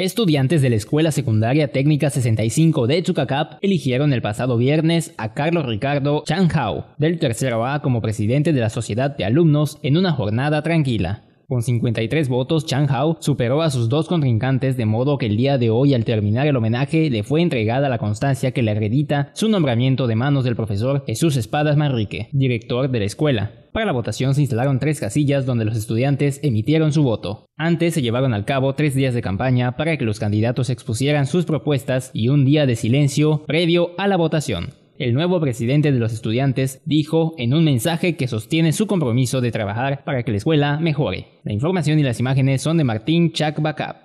Estudiantes de la Escuela Secundaria Técnica 65 de Chucacap eligieron el pasado viernes a Carlos Ricardo Changhao del tercero A como presidente de la Sociedad de Alumnos en una jornada tranquila. Con 53 votos, Chang Hao superó a sus dos contrincantes, de modo que el día de hoy, al terminar el homenaje, le fue entregada la constancia que le acredita su nombramiento de manos del profesor Jesús Espadas Manrique, director de la escuela. Para la votación se instalaron tres casillas donde los estudiantes emitieron su voto. Antes se llevaron al cabo tres días de campaña para que los candidatos expusieran sus propuestas y un día de silencio previo a la votación el nuevo presidente de los estudiantes dijo en un mensaje que sostiene su compromiso de trabajar para que la escuela mejore. La información y las imágenes son de Martín backup